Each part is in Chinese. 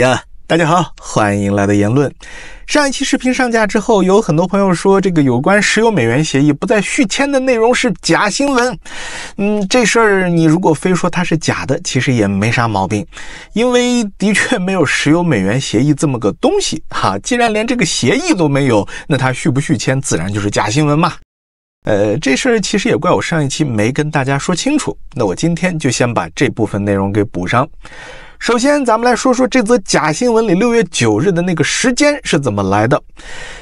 呀，大家好，欢迎来到言论。上一期视频上架之后，有很多朋友说这个有关石油美元协议不再续签的内容是假新闻。嗯，这事儿你如果非说它是假的，其实也没啥毛病，因为的确没有石油美元协议这么个东西哈。既然连这个协议都没有，那它续不续签自然就是假新闻嘛。呃，这事儿其实也怪我上一期没跟大家说清楚，那我今天就先把这部分内容给补上。首先，咱们来说说这则假新闻里六月九日的那个时间是怎么来的。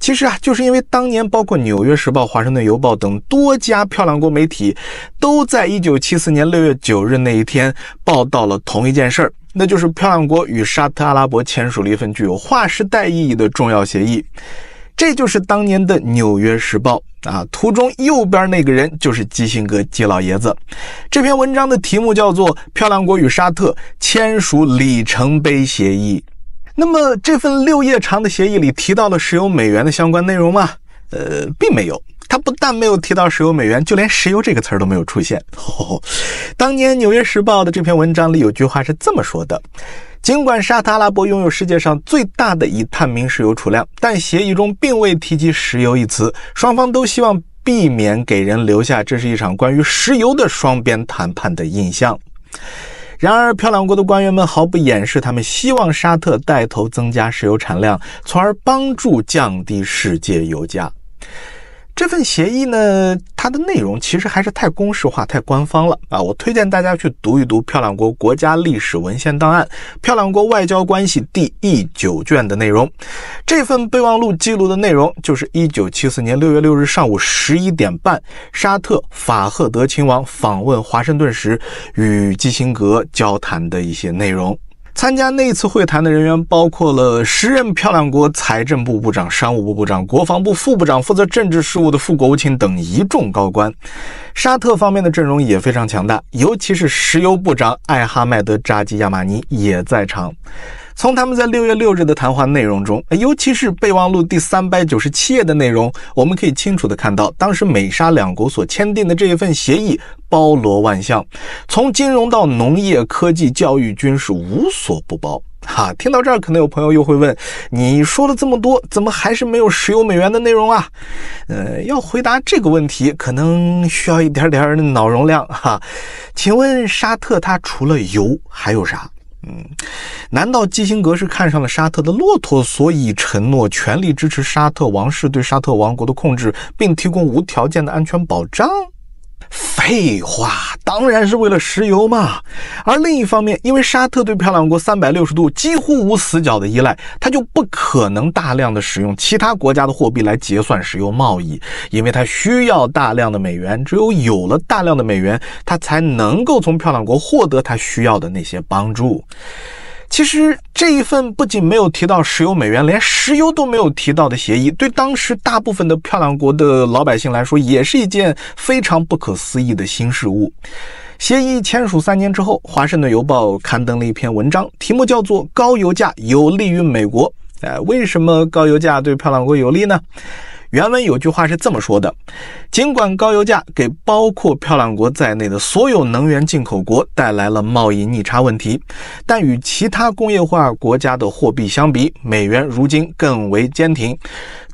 其实啊，就是因为当年包括《纽约时报》《华盛顿邮报》等多家漂亮国媒体，都在一九七四年六月九日那一天报道了同一件事儿，那就是漂亮国与沙特阿拉伯签署了一份具有划时代意义的重要协议。这就是当年的《纽约时报》啊，图中右边那个人就是基辛格，基老爷子。这篇文章的题目叫做《漂亮国与沙特签署里程碑协议》。那么，这份六页长的协议里提到了石油美元的相关内容吗？呃，并没有。他不但没有提到石油美元，就连石油这个词儿都没有出现。当年《纽约时报》的这篇文章里有句话是这么说的。尽管沙特阿拉伯拥有世界上最大的已探明石油储量，但协议中并未提及石油一词。双方都希望避免给人留下这是一场关于石油的双边谈判的印象。然而，漂亮国的官员们毫不掩饰他们希望沙特带头增加石油产量，从而帮助降低世界油价。这份协议呢，它的内容其实还是太公式化、太官方了啊！我推荐大家去读一读漂亮国国家历史文献档案《漂亮国外交关系》第一九卷的内容。这份备忘录记录的内容，就是1974年6月6日上午11点半，沙特法赫德亲王访问华盛顿时与基辛格交谈的一些内容。参加那次会谈的人员包括了时任漂亮国财政部部长、商务部部长、国防部副部长、负责政治事务的副国务卿等一众高官。沙特方面的阵容也非常强大，尤其是石油部长艾哈迈德·扎基·亚马尼也在场。从他们在六月六日的谈话内容中，尤其是备忘录第三百九十七页的内容，我们可以清楚地看到，当时美沙两国所签订的这一份协议包罗万象，从金融到农业、科技、教育、军事，无所不包。哈，听到这儿，可能有朋友又会问：你说了这么多，怎么还是没有石油美元的内容啊？呃，要回答这个问题，可能需要一点点脑容量。哈，请问沙特它除了油还有啥？嗯，难道基辛格是看上了沙特的骆驼，所以承诺全力支持沙特王室对沙特王国的控制，并提供无条件的安全保障？废话，当然是为了石油嘛。而另一方面，因为沙特对漂亮国三百六十度几乎无死角的依赖，它就不可能大量的使用其他国家的货币来结算石油贸易，因为它需要大量的美元。只有有了大量的美元，它才能够从漂亮国获得它需要的那些帮助。其实这一份不仅没有提到石油美元，连石油都没有提到的协议，对当时大部分的漂亮国的老百姓来说，也是一件非常不可思议的新事物。协议签署三年之后，《华盛顿邮报》刊登了一篇文章，题目叫做《高油价有利于美国》。哎，为什么高油价对漂亮国有利呢？原文有句话是这么说的：尽管高油价给包括漂亮国在内的所有能源进口国带来了贸易逆差问题，但与其他工业化国家的货币相比，美元如今更为坚挺。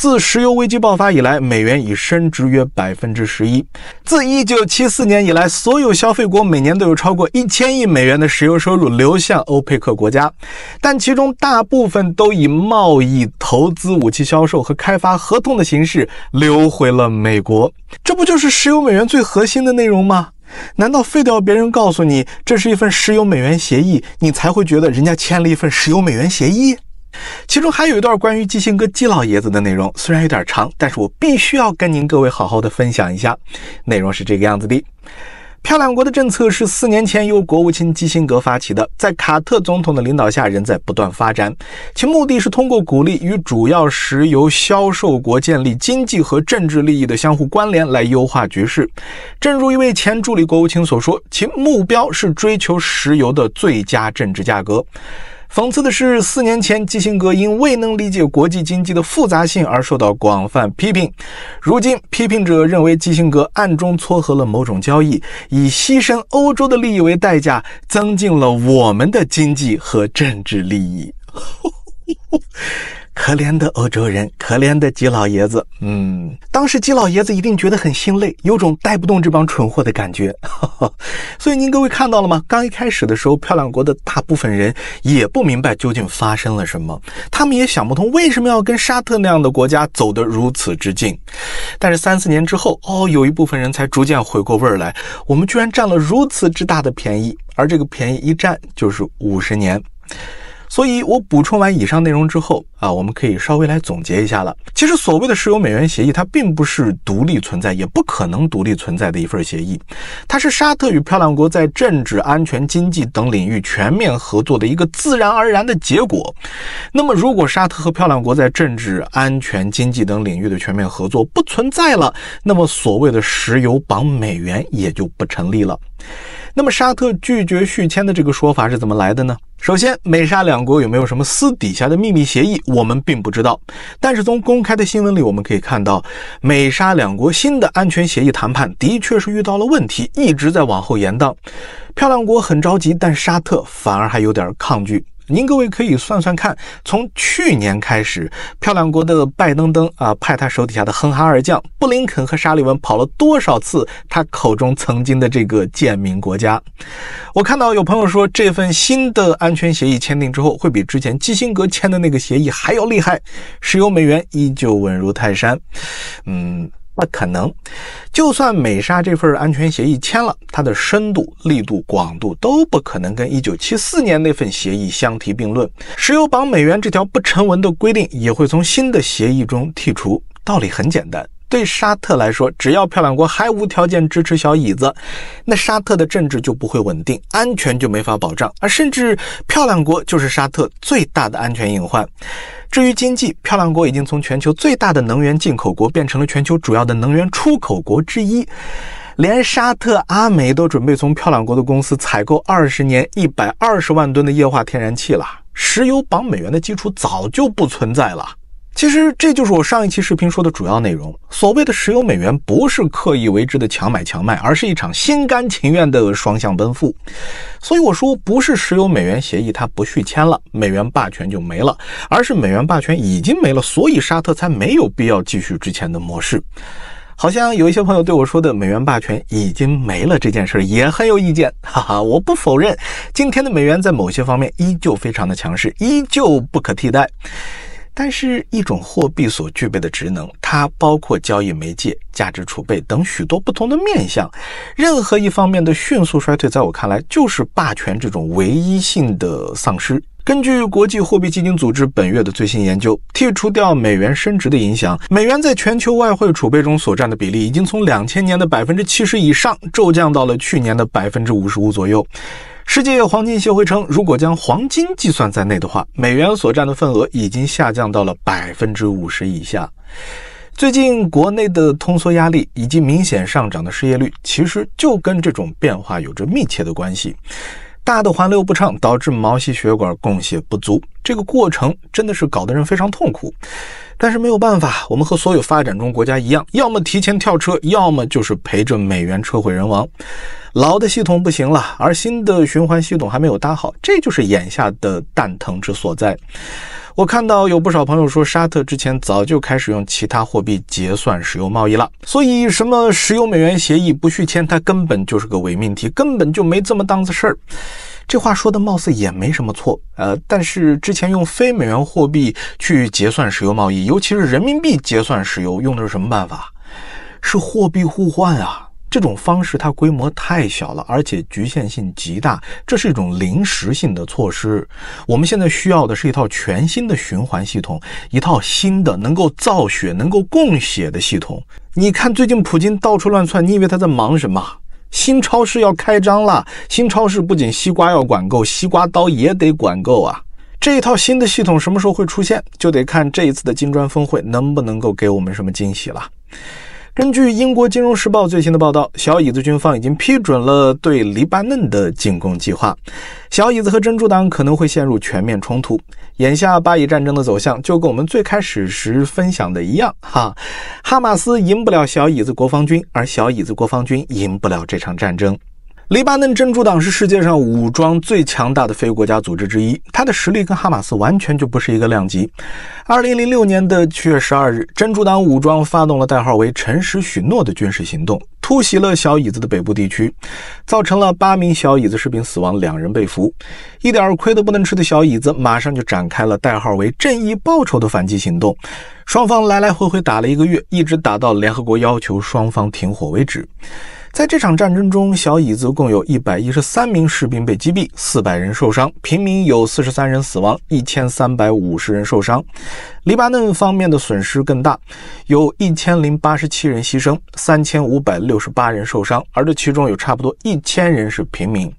自石油危机爆发以来，美元已升值约百分之十一。自1974年以来，所有消费国每年都有超过一千亿美元的石油收入流向欧佩克国家，但其中大部分都以贸易、投资、武器销售和开发合同的形式流回了美国。这不就是石油美元最核心的内容吗？难道非得要别人告诉你这是一份石油美元协议，你才会觉得人家签了一份石油美元协议？其中还有一段关于基辛格、基老爷子的内容，虽然有点长，但是我必须要跟您各位好好的分享一下。内容是这个样子的：漂亮国的政策是四年前由国务卿基辛格发起的，在卡特总统的领导下仍在不断发展。其目的是通过鼓励与主要石油销售国建立经济和政治利益的相互关联来优化局势。正如一位前助理国务卿所说，其目标是追求石油的最佳政治价格。讽刺的是，四年前基辛格因未能理解国际经济的复杂性而受到广泛批评。如今，批评者认为基辛格暗中撮合了某种交易，以牺牲欧洲的利益为代价，增进了我们的经济和政治利益。可怜的欧洲人，可怜的吉老爷子，嗯，当时吉老爷子一定觉得很心累，有种带不动这帮蠢货的感觉。所以您各位看到了吗？刚一开始的时候，漂亮国的大部分人也不明白究竟发生了什么，他们也想不通为什么要跟沙特那样的国家走得如此之近。但是三四年之后，哦，有一部分人才逐渐回过味儿来，我们居然占了如此之大的便宜，而这个便宜一占就是五十年。所以我补充完以上内容之后。啊，我们可以稍微来总结一下了。其实所谓的石油美元协议，它并不是独立存在，也不可能独立存在的一份协议，它是沙特与漂亮国在政治、安全、经济等领域全面合作的一个自然而然的结果。那么，如果沙特和漂亮国在政治、安全、经济等领域的全面合作不存在了，那么所谓的石油绑美元也就不成立了。那么，沙特拒绝续签的这个说法是怎么来的呢？首先，美沙两国有没有什么私底下的秘密协议？我们并不知道，但是从公开的新闻里我们可以看到，美沙两国新的安全协议谈判的确是遇到了问题，一直在往后延宕。漂亮国很着急，但沙特反而还有点抗拒。您各位可以算算看，从去年开始，漂亮国的拜登登啊派他手底下的哼哈二将布林肯和沙利文跑了多少次他口中曾经的这个贱民国家？我看到有朋友说，这份新的安全协议签订之后，会比之前基辛格签的那个协议还要厉害。石油美元依旧稳如泰山。嗯。的可能，就算美沙这份安全协议签了，它的深度、力度、广度都不可能跟1974年那份协议相提并论。石油绑美元这条不成文的规定也会从新的协议中剔除。道理很简单。对沙特来说，只要漂亮国还无条件支持小椅子，那沙特的政治就不会稳定，安全就没法保障，而甚至漂亮国就是沙特最大的安全隐患。至于经济，漂亮国已经从全球最大的能源进口国变成了全球主要的能源出口国之一，连沙特阿美都准备从漂亮国的公司采购二十年一百二十万吨的液化天然气了，石油绑美元的基础早就不存在了。其实这就是我上一期视频说的主要内容。所谓的石油美元不是刻意为之的强买强卖，而是一场心甘情愿的双向奔赴。所以我说，不是石油美元协议它不续签了，美元霸权就没了，而是美元霸权已经没了，所以沙特才没有必要继续之前的模式。好像有一些朋友对我说的“美元霸权已经没了”这件事也很有意见，哈哈，我不否认，今天的美元在某些方面依旧非常的强势，依旧不可替代。但是，一种货币所具备的职能，它包括交易媒介、价值储备等许多不同的面相。任何一方面的迅速衰退，在我看来，就是霸权这种唯一性的丧失。根据国际货币基金组织本月的最新研究，剔除掉美元升值的影响，美元在全球外汇储备中所占的比例，已经从两千年的百分之七十以上骤降到了去年的百分之五十五左右。世界黄金协会称，如果将黄金计算在内的话，美元所占的份额已经下降到了百分之五十以下。最近国内的通缩压力以及明显上涨的失业率，其实就跟这种变化有着密切的关系。大的环流不畅导致毛细血管供血不足。这个过程真的是搞得人非常痛苦，但是没有办法，我们和所有发展中国家一样，要么提前跳车，要么就是陪着美元车毁人亡。老的系统不行了，而新的循环系统还没有搭好，这就是眼下的蛋疼之所在。我看到有不少朋友说，沙特之前早就开始用其他货币结算石油贸易了，所以什么石油美元协议不续签，它根本就是个伪命题，根本就没这么档子事儿。这话说的貌似也没什么错，呃，但是之前用非美元货币去结算石油贸易，尤其是人民币结算石油，用的是什么办法？是货币互换啊！这种方式它规模太小了，而且局限性极大，这是一种临时性的措施。我们现在需要的是一套全新的循环系统，一套新的能够造血、能够供血的系统。你看，最近普京到处乱窜，你以为他在忙什么？新超市要开张了，新超市不仅西瓜要管够，西瓜刀也得管够啊！这一套新的系统什么时候会出现，就得看这一次的金砖峰会能不能够给我们什么惊喜了。根据英国《金融时报》最新的报道，小椅子军方已经批准了对黎巴嫩的进攻计划。小椅子和珍珠党可能会陷入全面冲突。眼下巴以战争的走向就跟我们最开始时分享的一样哈，哈马斯赢不了小椅子国防军，而小椅子国防军赢不了这场战争。黎巴嫩真主党是世界上武装最强大的非国家组织之一，它的实力跟哈马斯完全就不是一个量级。二零零六年的七月十二日，真主党武装发动了代号为“诚实许诺”的军事行动，突袭了小椅子的北部地区，造成了八名小椅子士兵死亡，两人被俘。一点亏都不能吃的小椅子马上就展开了代号为“正义报酬”的反击行动，双方来来回回打了一个月，一直打到联合国要求双方停火为止。在这场战争中，小椅子共有一百一十三名士兵被击毙，四百人受伤，平民有四十三人死亡，一千三百五十人受伤。黎巴嫩方面的损失更大，有一千零八十七人牺牲，三千五百六十八人受伤，而这其中有差不多一千人是平民。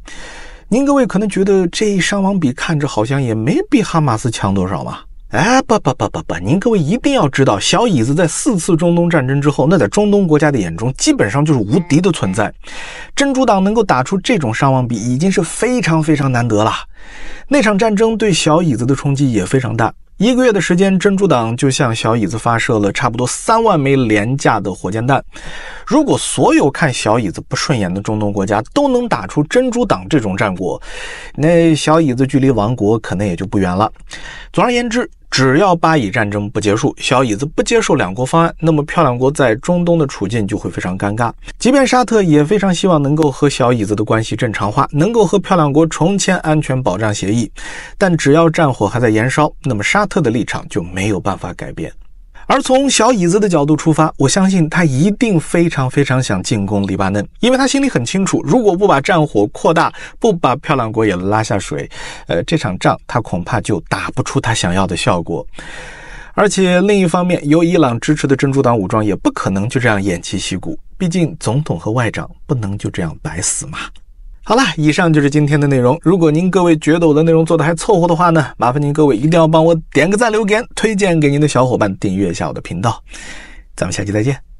您各位可能觉得这一伤亡比看着好像也没比哈马斯强多少吧。哎不不不不不，您各位一定要知道，小椅子在四次中东战争之后，那在中东国家的眼中，基本上就是无敌的存在。珍珠党能够打出这种伤亡比，已经是非常非常难得了。那场战争对小椅子的冲击也非常大，一个月的时间，珍珠党就向小椅子发射了差不多三万枚廉价的火箭弹。如果所有看小椅子不顺眼的中东国家都能打出珍珠党这种战果，那小椅子距离亡国可能也就不远了。总而言之。只要巴以战争不结束，小椅子不接受两国方案，那么漂亮国在中东的处境就会非常尴尬。即便沙特也非常希望能够和小椅子的关系正常化，能够和漂亮国重签安全保障协议，但只要战火还在燃烧，那么沙特的立场就没有办法改变。而从小椅子的角度出发，我相信他一定非常非常想进攻黎巴嫩，因为他心里很清楚，如果不把战火扩大，不把漂亮国也拉下水，呃，这场仗他恐怕就打不出他想要的效果。而且另一方面，由伊朗支持的珍珠党武装也不可能就这样偃旗息鼓，毕竟总统和外长不能就这样白死嘛。好了，以上就是今天的内容。如果您各位觉得我的内容做的还凑合的话呢，麻烦您各位一定要帮我点个赞、留言、推荐给您的小伙伴，订阅一下我的频道。咱们下期再见。